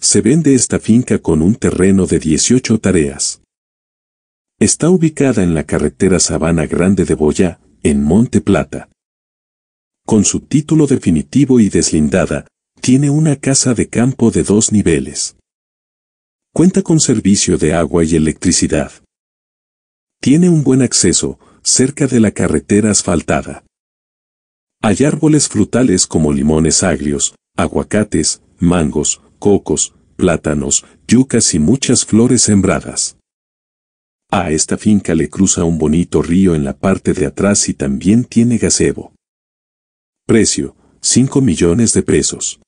Se vende esta finca con un terreno de 18 tareas. Está ubicada en la carretera Sabana Grande de Boya, en Monte Plata. Con su título definitivo y deslindada, tiene una casa de campo de dos niveles. Cuenta con servicio de agua y electricidad. Tiene un buen acceso, cerca de la carretera asfaltada. Hay árboles frutales como limones agrios, aguacates, mangos, cocos, plátanos, yucas y muchas flores sembradas. A esta finca le cruza un bonito río en la parte de atrás y también tiene gazebo. Precio, 5 millones de pesos.